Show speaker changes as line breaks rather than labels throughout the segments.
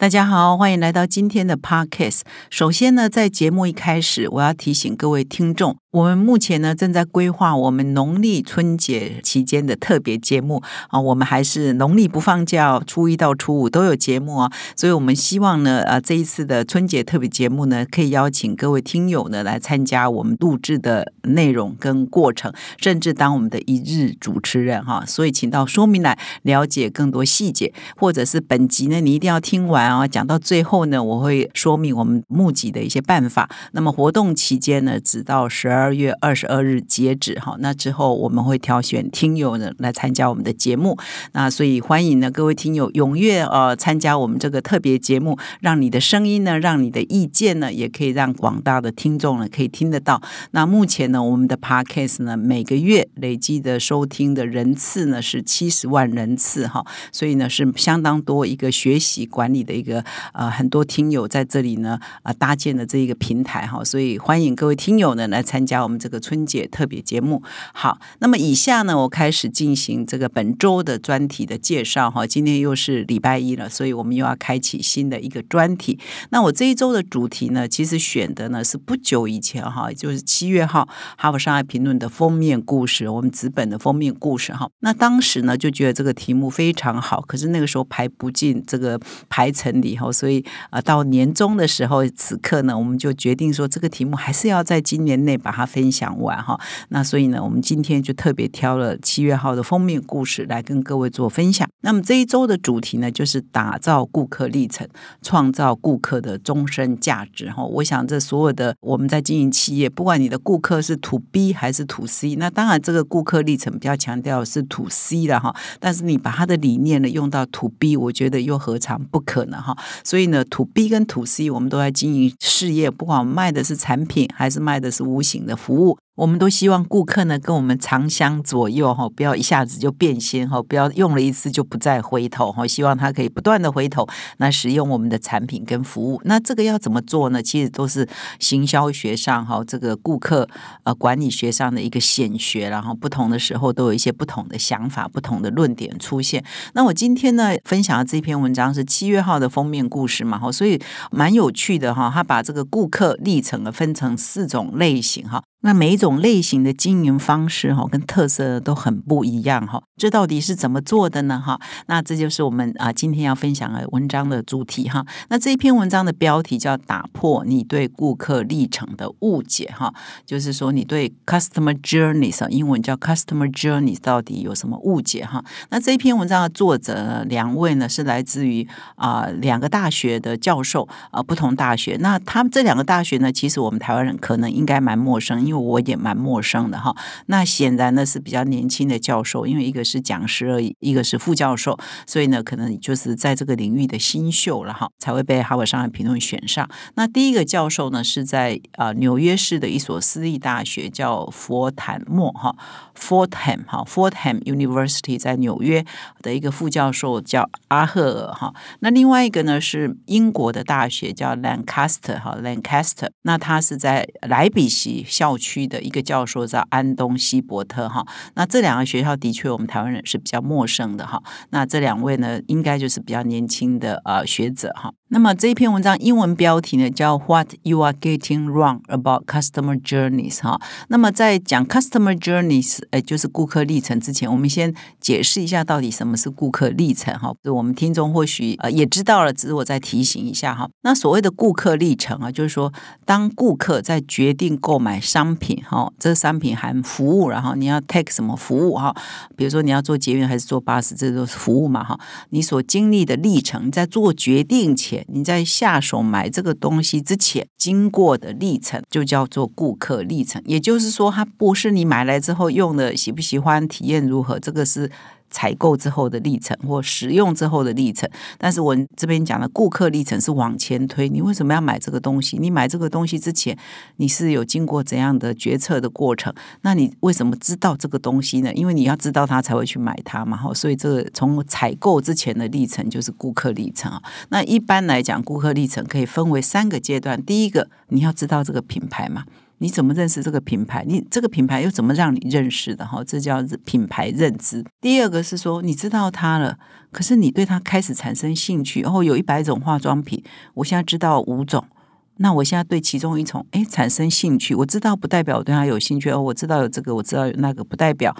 大家好，欢迎来到今天的 podcast。首先呢，在节目一开始，我要提醒各位听众，我们目前呢正在规划我们农历春节期间的特别节目啊。我们还是农历不放假，初一到初五都有节目啊。所以我们希望呢，呃，这一次的春节特别节目呢，可以邀请各位听友呢来参加我们录制的内容跟过程，甚至当我们的一日主持人哈。所以，请到说明栏了解更多细节，或者是本集呢，你一定要听完。然后讲到最后呢，我会说明我们募集的一些办法。那么活动期间呢，直到十二月二十二日截止哈。那之后我们会挑选听友呢来参加我们的节目。那所以欢迎呢各位听友踊跃呃参加我们这个特别节目，让你的声音呢，让你的意见呢，也可以让广大的听众呢可以听得到。那目前呢，我们的 Podcast 呢每个月累计的收听的人次呢是七十万人次哈，所以呢是相当多一个学习管理的。一个呃，很多听友在这里呢啊搭建的这一个平台哈，所以欢迎各位听友呢来参加我们这个春节特别节目。好，那么以下呢，我开始进行这个本周的专题的介绍哈。今天又是礼拜一了，所以我们又要开启新的一个专题。那我这一周的主题呢，其实选的呢是不久以前哈，就是七月号《哈佛商业评论》的封面故事，我们纸本的封面故事哈。那当时呢就觉得这个题目非常好，可是那个时候排不进这个排程。所以啊，到年终的时候，此刻呢，我们就决定说，这个题目还是要在今年内把它分享完哈。那所以呢，我们今天就特别挑了七月号的封面故事来跟各位做分享。那么这一周的主题呢，就是打造顾客历程，创造顾客的终身价值。哈，我想这所有的我们在经营企业，不管你的顾客是土 B 还是土 C，那当然这个顾客历程比较强调是土 C 了，哈。但是你把他的理念呢用到土 B，我觉得又何尝不可能？哈。所以呢，土 B 跟土 C 我们都在经营事业，不管卖的是产品还是卖的是无形的服务。我们都希望顾客呢跟我们长相左右哈，不要一下子就变心哈，不要用了一次就不再回头哈。希望他可以不断的回头来使用我们的产品跟服务。那这个要怎么做呢？其实都是行销学上哈，这个顾客呃管理学上的一个显学。然后不同的时候都有一些不同的想法、不同的论点出现。那我今天呢分享的这篇文章是七月号的封面故事嘛？哈，所以蛮有趣的哈。他把这个顾客历程啊分成四种类型哈。那每一种类型的经营方式哈，跟特色都很不一样哈。这到底是怎么做的呢哈？那这就是我们啊今天要分享的文章的主题哈。那这一篇文章的标题叫“打破你对顾客历程的误解”哈，就是说你对 customer journeys 英文叫 customer journeys 到底有什么误解哈？那这一篇文章的作者两位呢，是来自于啊两个大学的教授啊，不同大学。那他们这两个大学呢，其实我们台湾人可能应该蛮陌生。因为我也蛮陌生的哈，那显然呢是比较年轻的教授，因为一个是讲师而已，一个是副教授，所以呢可能就是在这个领域的新秀了哈，才会被《哈佛商业评论》选上。那第一个教授呢是在啊纽约市的一所私立大学叫佛坦莫哈 Fortham 哈 Fortham University 在纽约的一个副教授叫阿赫尔哈。那另外一个呢是英国的大学叫 Lancaster 哈 Lancaster，那他是在莱比锡校。区的一个教授叫安东西伯特哈，那这两个学校的确我们台湾人是比较陌生的哈。那这两位呢，应该就是比较年轻的啊学者哈。那么这一篇文章英文标题呢叫 "What you are getting wrong about customer journeys" 哈。那么在讲 customer journeys，呃，就是顾客历程之前，我们先解释一下到底什么是顾客历程哈。我们听众或许呃也知道了，只是我再提醒一下哈。那所谓的顾客历程啊，就是说当顾客在决定购买商。商品哈，这商品含服务，然后你要 take 什么服务哈？比如说你要做捷运还是做巴士，这都是服务嘛哈。你所经历的历程，在做决定前，你在下手买这个东西之前经过的历程，就叫做顾客历程。也就是说，它不是你买来之后用的，喜不喜欢、体验如何，这个是。采购之后的历程或使用之后的历程，但是我这边讲的顾客历程是往前推，你为什么要买这个东西？你买这个东西之前你是有经过怎样的决策的过程？那你为什么知道这个东西呢？因为你要知道它才会去买它嘛，所以这个从采购之前的历程就是顾客历程啊。那一般来讲，顾客历程可以分为三个阶段，第一个你要知道这个品牌嘛。你怎么认识这个品牌？你这个品牌又怎么让你认识的？哈，这叫品牌认知。第二个是说，你知道它了，可是你对它开始产生兴趣。哦，有一百种化妆品，我现在知道五种，那我现在对其中一种哎产生兴趣。我知道不代表我对它有兴趣哦，我知道有这个，我知道有那个，不代表。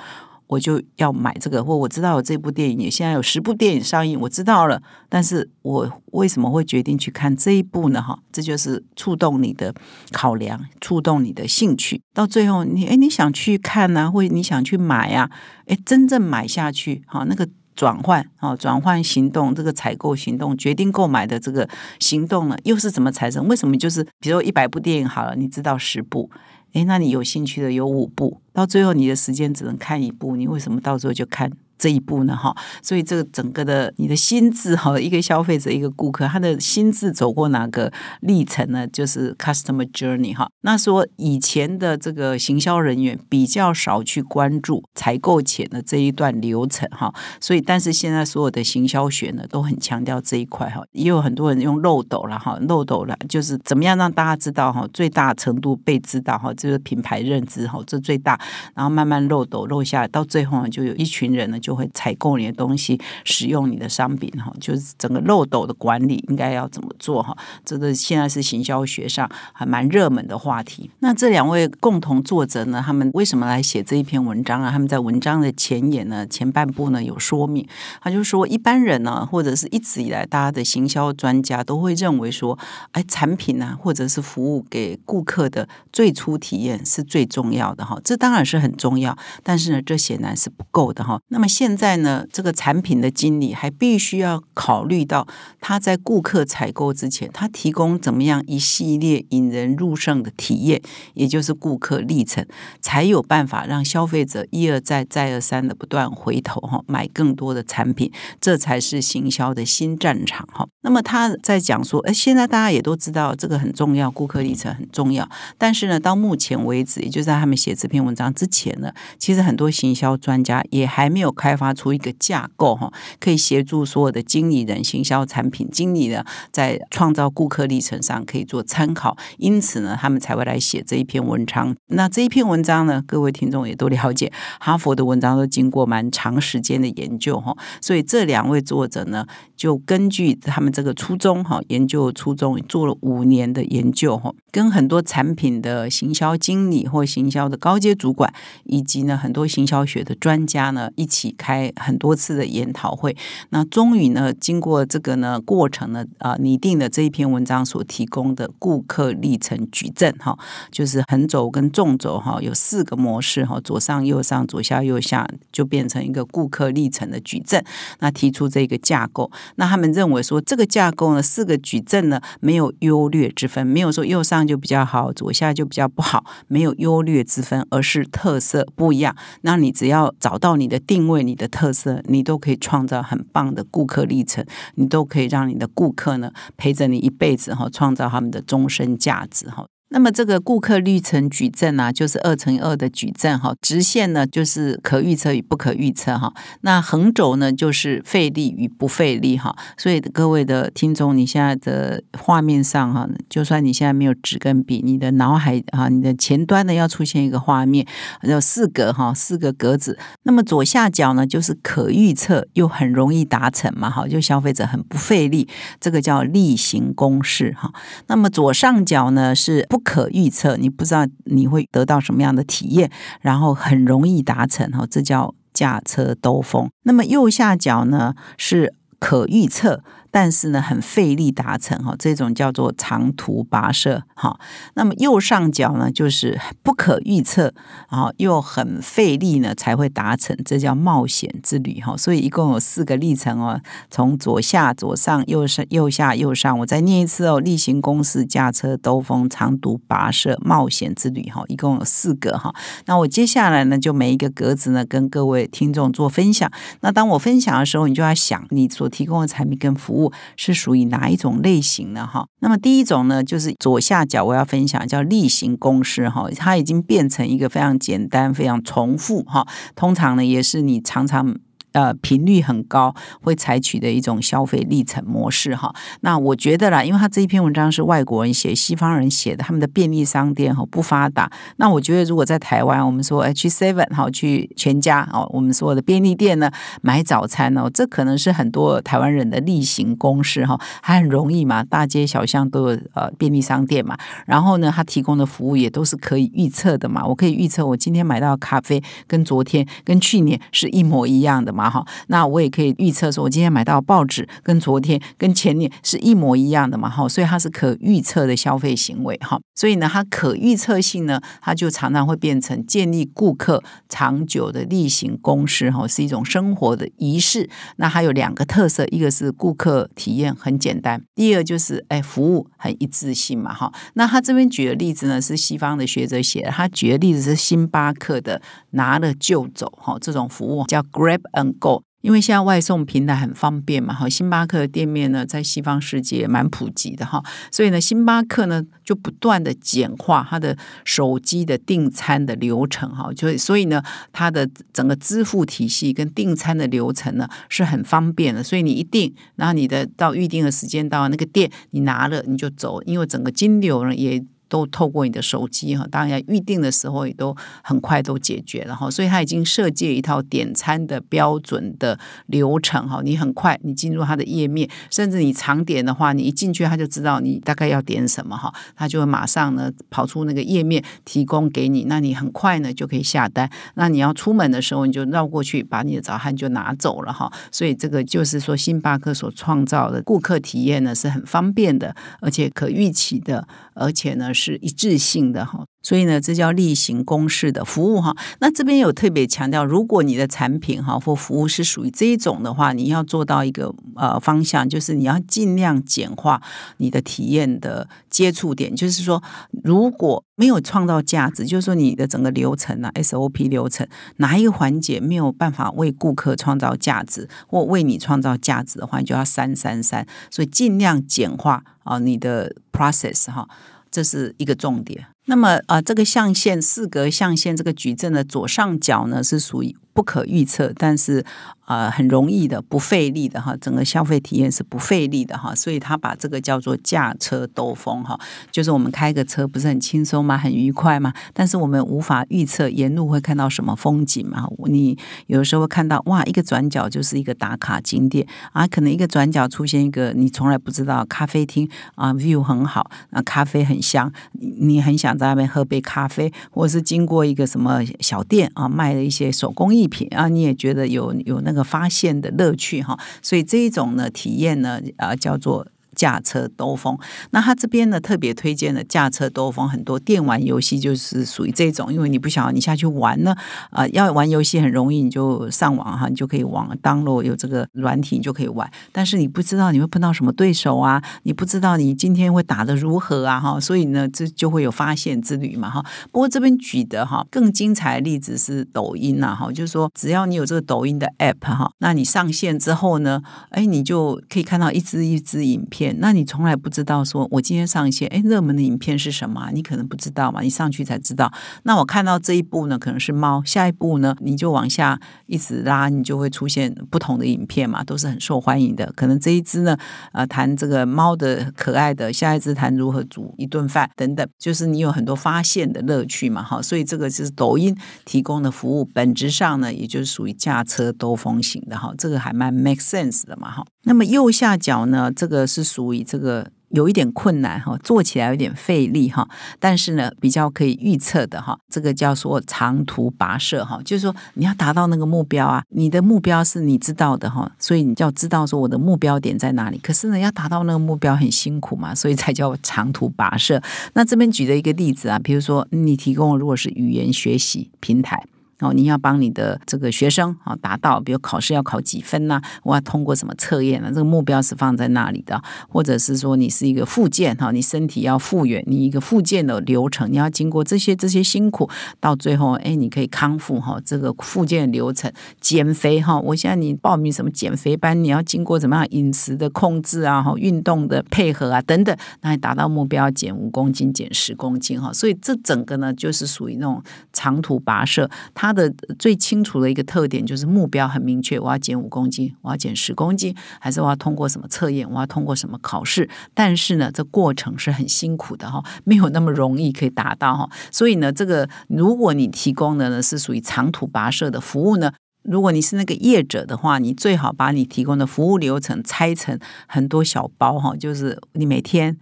我就要买这个，或我知道有这部电影，也现在有十部电影上映，我知道了。但是我为什么会决定去看这一部呢？哈，这就是触动你的考量，触动你的兴趣。到最后，你诶，你想去看呢，或你想去买呀？诶，真正买下去，哈，那个转换，啊，转换行动，这个采购行动，决定购买的这个行动呢，又是怎么产生？为什么就是比如一百部电影好了，你知道十部。哎，那你有兴趣的有五部，到最后你的时间只能看一部，你为什么到最后就看？这一步呢，哈，所以这个整个的你的心智哈，一个消费者一个顾客，他的心智走过哪个历程呢？就是 customer journey 哈。那说以前的这个行销人员比较少去关注采购前的这一段流程哈，所以但是现在所有的行销学呢都很强调这一块哈，也有很多人用漏斗了哈，漏斗了就是怎么样让大家知道哈，最大程度被知道哈，就是品牌认知哈，这最大，然后慢慢漏斗漏下，到最后呢就有一群人呢就。就会采购你的东西，使用你的商品哈，就是整个漏斗的管理应该要怎么做哈？这个现在是行销学上还蛮热门的话题。那这两位共同作者呢，他们为什么来写这一篇文章啊？他们在文章的前言呢，前半部呢有说明，他就说一般人呢，或者是一直以来大家的行销专家都会认为说，哎，产品呢，或者是服务给顾客的最初体验是最重要的哈。这当然是很重要，但是呢，这显然是不够的哈。那么，现在呢，这个产品的经理还必须要考虑到他在顾客采购之前，他提供怎么样一系列引人入胜的体验，也就是顾客历程，才有办法让消费者一而再、再而三的不断回头哈，买更多的产品，这才是行销的新战场哈。那么他在讲说，哎，现在大家也都知道这个很重要，顾客历程很重要，但是呢，到目前为止，也就是他们写这篇文章之前呢，其实很多行销专家也还没有开。开发出一个架构哈，可以协助所有的经理人、行销产品经理呢，在创造顾客历程上可以做参考。因此呢，他们才会来写这一篇文章。那这一篇文章呢，各位听众也都了解，哈佛的文章都经过蛮长时间的研究哈。所以这两位作者呢，就根据他们这个初衷哈，研究初衷做了五年的研究哈。跟很多产品的行销经理或行销的高阶主管，以及呢很多行销学的专家呢一起开很多次的研讨会，那终于呢经过这个呢过程呢啊拟定了这一篇文章所提供的顾客历程矩阵哈，就是横轴跟纵轴哈有四个模式哈左上右上左下右下就变成一个顾客历程的矩阵，那提出这个架构，那他们认为说这个架构呢四个矩阵呢没有优劣之分，没有说右上。就比较好，左下就比较不好，没有优劣之分，而是特色不一样。那你只要找到你的定位，你的特色，你都可以创造很棒的顾客历程，你都可以让你的顾客呢陪着你一辈子哈，创造他们的终身价值哈。那么这个顾客率程矩阵啊，就是二乘二的矩阵哈。直线呢，就是可预测与不可预测哈。那横轴呢，就是费力与不费力哈。所以各位的听众，你现在的画面上哈，就算你现在没有纸跟笔，你的脑海啊，你的前端呢要出现一个画面，有四格哈，四个格子。那么左下角呢，就是可预测又很容易达成嘛哈，就消费者很不费力，这个叫例行公事哈。那么左上角呢，是不可预测，你不知道你会得到什么样的体验，然后很容易达成哈，这叫驾车兜风。那么右下角呢是可预测。但是呢，很费力达成哈，这种叫做长途跋涉哈。那么右上角呢，就是不可预测，然后又很费力呢才会达成，这叫冒险之旅哈。所以一共有四个历程哦，从左下、左上、右上、右下、右上，我再念一次哦：例行公事、驾车兜风、长途跋涉、冒险之旅哈。一共有四个哈。那我接下来呢，就每一个格子呢，跟各位听众做分享。那当我分享的时候，你就要想你所提供的产品跟服务。是属于哪一种类型的哈？那么第一种呢，就是左下角我要分享叫例行公式哈，它已经变成一个非常简单、非常重复哈。通常呢，也是你常常。呃，频率很高，会采取的一种消费历程模式哈。那我觉得啦，因为他这一篇文章是外国人写，西方人写的，他们的便利商店哈不发达。那我觉得如果在台湾，我们说哎去 Seven 哈去全家哦，我们所有的便利店呢买早餐哦，这可能是很多台湾人的例行公事哈，还很容易嘛。大街小巷都有呃便利商店嘛，然后呢，他提供的服务也都是可以预测的嘛。我可以预测我今天买到咖啡跟昨天跟去年是一模一样的嘛。嘛哈，那我也可以预测说，我今天买到报纸跟昨天、跟前年是一模一样的嘛哈，所以它是可预测的消费行为哈。所以呢，它可预测性呢，它就常常会变成建立顾客长久的例行公事哈，是一种生活的仪式。那它有两个特色，一个是顾客体验很简单，第二就是哎服务很一致性嘛哈。那他这边举的例子呢，是西方的学者写的，他举的例子是星巴克的拿了就走哈，这种服务叫 Grab and。够，因为现在外送平台很方便嘛，哈。星巴克的店面呢，在西方世界蛮普及的哈，所以呢，星巴克呢就不断的简化它的手机的订餐的流程，哈，就所以呢，它的整个支付体系跟订餐的流程呢是很方便的，所以你一定，然后你的到预定的时间到那个店，你拿了你就走，因为整个金流呢也。都透过你的手机哈，当然预定的时候也都很快都解决，了哈，所以他已经设计一套点餐的标准的流程哈，你很快你进入他的页面，甚至你常点的话，你一进去他就知道你大概要点什么哈，他就会马上呢跑出那个页面提供给你，那你很快呢就可以下单。那你要出门的时候你就绕过去把你的早饭就拿走了哈，所以这个就是说星巴克所创造的顾客体验呢是很方便的，而且可预期的。而且呢，是一致性的哈。所以呢，这叫例行公事的服务哈。那这边有特别强调，如果你的产品哈或服务是属于这一种的话，你要做到一个呃方向，就是你要尽量简化你的体验的接触点。就是说，如果没有创造价值，就是说你的整个流程啊、SOP 流程，哪一个环节没有办法为顾客创造价值或为你创造价值的话，你就要删删删。所以尽量简化啊，你的 process 哈，这是一个重点。那么啊，这个象限四格象限这个矩阵的左上角呢，是属于。不可预测，但是啊，很容易的，不费力的哈。整个消费体验是不费力的哈，所以他把这个叫做驾车兜风哈，就是我们开个车不是很轻松吗？很愉快吗？但是我们无法预测沿路会看到什么风景嘛？你有时候会看到哇，一个转角就是一个打卡景点啊，可能一个转角出现一个你从来不知道咖啡厅啊，view 很好啊，咖啡很香，你很想在那边喝杯咖啡，或是经过一个什么小店啊，卖了一些手工艺。品啊，你也觉得有有那个发现的乐趣哈，所以这一种呢体验呢啊叫做。驾车兜风，那他这边呢特别推荐了驾车兜风，很多电玩游戏就是属于这种，因为你不想要你下去玩呢，啊，要玩游戏很容易，你就上网哈，你就可以网 download 有这个软体就可以玩，但是你不知道你会碰到什么对手啊，你不知道你今天会打的如何啊哈，所以呢这就会有发现之旅嘛哈。不过这边举的哈更精彩的例子是抖音呐哈，就是说只要你有这个抖音的 app 哈，那你上线之后呢，哎你就可以看到一支一支影片。那你从来不知道说，我今天上一些哎热门的影片是什么？你可能不知道嘛，你上去才知道。那我看到这一部呢，可能是猫；下一部呢，你就往下一直拉，你就会出现不同的影片嘛，都是很受欢迎的。可能这一只呢，啊，谈这个猫的可爱的；下一只谈如何煮一顿饭等等，就是你有很多发现的乐趣嘛，哈。所以这个就是抖音提供的服务，本质上呢，也就是属于驾车兜风型的，哈。这个还蛮 make sense 的嘛，哈。那么右下角呢，这个是属于这个有一点困难哈，做起来有点费力哈，但是呢比较可以预测的哈，这个叫做长途跋涉哈，就是说你要达到那个目标啊，你的目标是你知道的哈，所以你要知道说我的目标点在哪里，可是呢要达到那个目标很辛苦嘛，所以才叫长途跋涉。那这边举的一个例子啊，比如说你提供如果是语言学习平台。哦，你要帮你的这个学生啊，达到比如考试要考几分呢？我要通过什么测验呢？这个目标是放在那里的，或者是说你是一个复健哈，你身体要复原，你一个复健的流程，你要经过这些这些辛苦，到最后哎，你可以康复哈。这个复健流程，减肥哈，我现在你报名什么减肥班，你要经过怎么样饮食的控制啊，哈，运动的配合啊，等等，那你达到目标，减五公斤，减十公斤哈。所以这整个呢，就是属于那种长途跋涉，它。他的最清楚的一个特点就是目标很明确，我要减五公斤，我要减十公斤，还是我要通过什么测验，我要通过什么考试？但是呢，这过程是很辛苦的哈，没有那么容易可以达到哈。所以呢，这个如果你提供的呢是属于长途跋涉的服务呢，如果你是那个业者的话，你最好把你提供的服务流程拆成很多小包哈，就是你每天。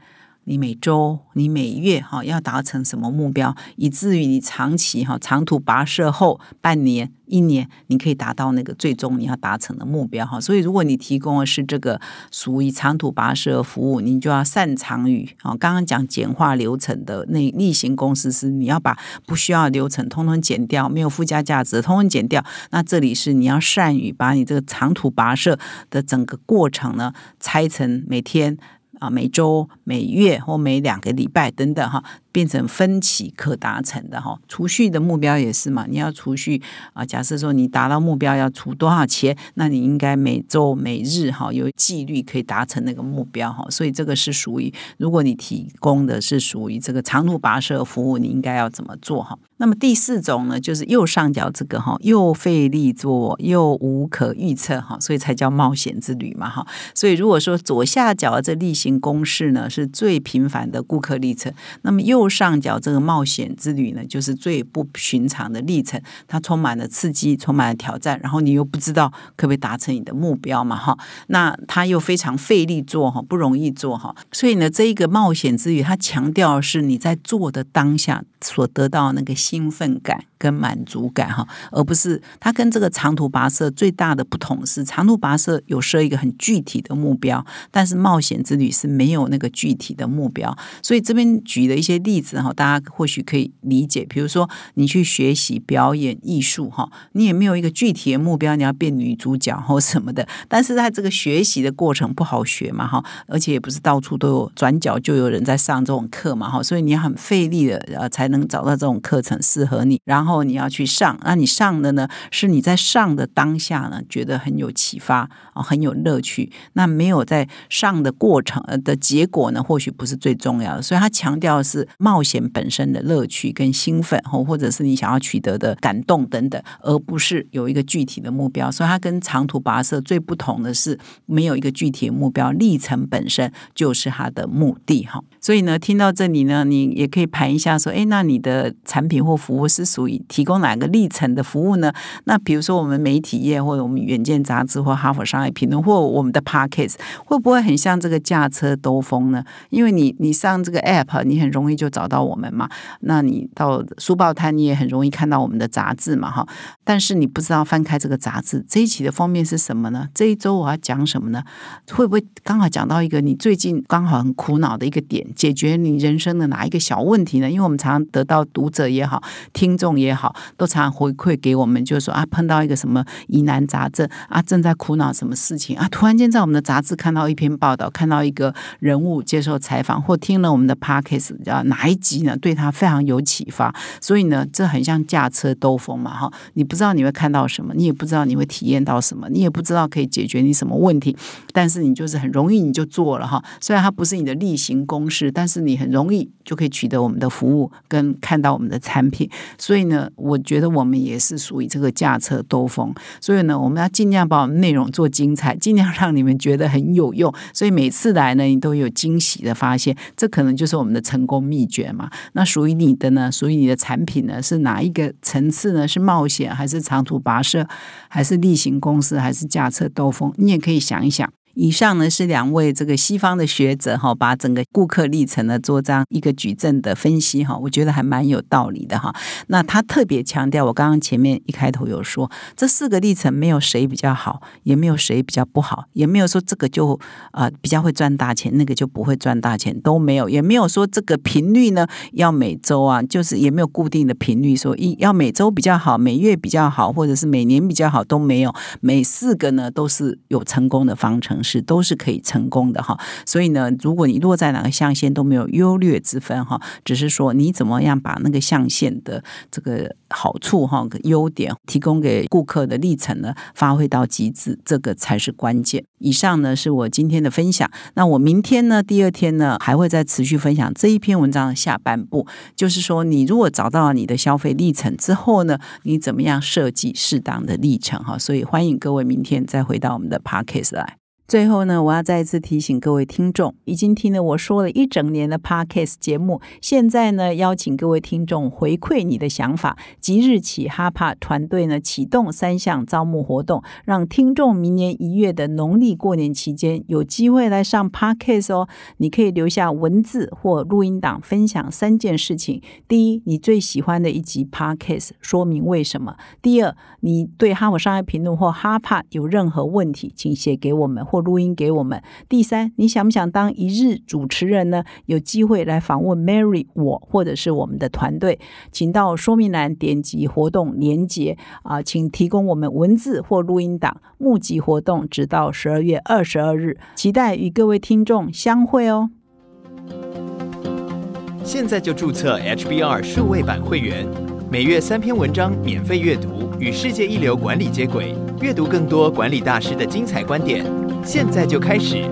你每周、你每月哈要达成什么目标，以至于你长期哈长途跋涉后半年、一年，你可以达到那个最终你要达成的目标哈。所以，如果你提供的是这个属于长途跋涉服务，你就要擅长于啊，刚刚讲简化流程的那例行公司是你要把不需要流程通通减掉，没有附加价值通通减掉。那这里是你要善于把你这个长途跋涉的整个过程呢拆成每天。啊，每周、每月或每两个礼拜等等哈，变成分期可达成的哈，储蓄的目标也是嘛。你要储蓄啊，假设说你达到目标要储多少钱，那你应该每周、每日哈有纪律可以达成那个目标哈。所以这个是属于，如果你提供的是属于这个长途跋涉服务，你应该要怎么做哈？那么第四种呢，就是右上角这个哈，又费力做，又无可预测哈，所以才叫冒险之旅嘛哈。所以如果说左下角的这例行公事呢，是最平凡的顾客历程。那么右上角这个冒险之旅呢，就是最不寻常的历程，它充满了刺激，充满了挑战，然后你又不知道可不可以达成你的目标嘛哈。那它又非常费力做哈，不容易做哈。所以呢，这一个冒险之旅，它强调是你在做的当下所得到那个。兴奋感跟满足感哈，而不是它跟这个长途跋涉最大的不同是，长途跋涉有设一个很具体的目标，但是冒险之旅是没有那个具体的目标。所以这边举了一些例子哈，大家或许可以理解。比如说你去学习表演艺术哈，你也没有一个具体的目标，你要变女主角或什么的。但是在这个学习的过程不好学嘛哈，而且也不是到处都有，转角就有人在上这种课嘛哈，所以你很费力的呃才能找到这种课程。适合你，然后你要去上，那你上的呢？是你在上的当下呢，觉得很有启发哦，很有乐趣。那没有在上的过程，呃，的结果呢，或许不是最重要的。所以，他强调的是冒险本身的乐趣跟兴奋，哦，或者是你想要取得的感动等等，而不是有一个具体的目标。所以，他跟长途跋涉最不同的是，没有一个具体的目标，历程本身就是他的目的。哈，所以呢，听到这里呢，你也可以盘一下，说，哎，那你的产品。或服务是属于提供哪个历程的服务呢？那比如说我们媒体业，或者我们远见杂志，或哈佛商业评论，或我们的 Parkes，会不会很像这个驾车兜风呢？因为你你上这个 App，你很容易就找到我们嘛。那你到书报摊，你也很容易看到我们的杂志嘛，哈。但是你不知道翻开这个杂志，这一期的封面是什么呢？这一周我要讲什么呢？会不会刚好讲到一个你最近刚好很苦恼的一个点，解决你人生的哪一个小问题呢？因为我们常常得到读者也好。听众也好，都常回馈给我们，就是说啊，碰到一个什么疑难杂症啊，正在苦恼什么事情啊，突然间在我们的杂志看到一篇报道，看到一个人物接受采访，或听了我们的 podcast 啊，哪一集呢，对他非常有启发。所以呢，这很像驾车兜风嘛，哈，你不知道你会看到什么，你也不知道你会体验到什么，你也不知道可以解决你什么问题，但是你就是很容易你就做了哈。虽然它不是你的例行公事，但是你很容易就可以取得我们的服务跟看到我们的参。品，所以呢，我觉得我们也是属于这个驾车兜风，所以呢，我们要尽量把我们内容做精彩，尽量让你们觉得很有用，所以每次来呢，你都有惊喜的发现，这可能就是我们的成功秘诀嘛。那属于你的呢，属于你的产品呢，是哪一个层次呢？是冒险，还是长途跋涉，还是例行公司，还是驾车兜风？你也可以想一想。以上呢是两位这个西方的学者哈，把整个顾客历程呢做这样一个矩阵的分析哈，我觉得还蛮有道理的哈。那他特别强调，我刚刚前面一开头有说，这四个历程没有谁比较好，也没有谁比较不好，也没有说这个就啊比较会赚大钱，那个就不会赚大钱，都没有，也没有说这个频率呢要每周啊，就是也没有固定的频率说一要每周比较好，每月比较好，或者是每年比较好都没有，每四个呢都是有成功的方程。是都是可以成功的哈，所以呢，如果你落在哪个象限都没有优劣之分哈，只是说你怎么样把那个象限的这个好处哈、优点提供给顾客的历程呢，发挥到极致，这个才是关键。以上呢是我今天的分享，那我明天呢、第二天呢还会再持续分享这一篇文章的下半部，就是说你如果找到你的消费历程之后呢，你怎么样设计适当的历程哈，所以欢迎各位明天再回到我们的 parkcase 来。最后呢，我要再次提醒各位听众，已经听了我说了一整年的 Podcast 节目，现在呢，邀请各位听众回馈你的想法。即日起，哈帕团队呢启动三项招募活动，让听众明年一月的农历过年期间有机会来上 Podcast 哦。你可以留下文字或录音档，分享三件事情：第一，你最喜欢的一集 Podcast，说明为什么；第二，你对哈姆商业评论或哈帕有任何问题，请写给我们或。录音给我们。第三，你想不想当一日主持人呢？有机会来访问 Mary 我或者是我们的团队，请到说明栏点击活动连接啊，请提供我们文字或录音档募集活动，直到十二月二十二日，期待与各位听众相会哦。现在就注册 HBR 数位版会员。每月三篇文章免费阅读，与世界一流管理接轨，阅读更多管理大师的精彩观点，现在就开始。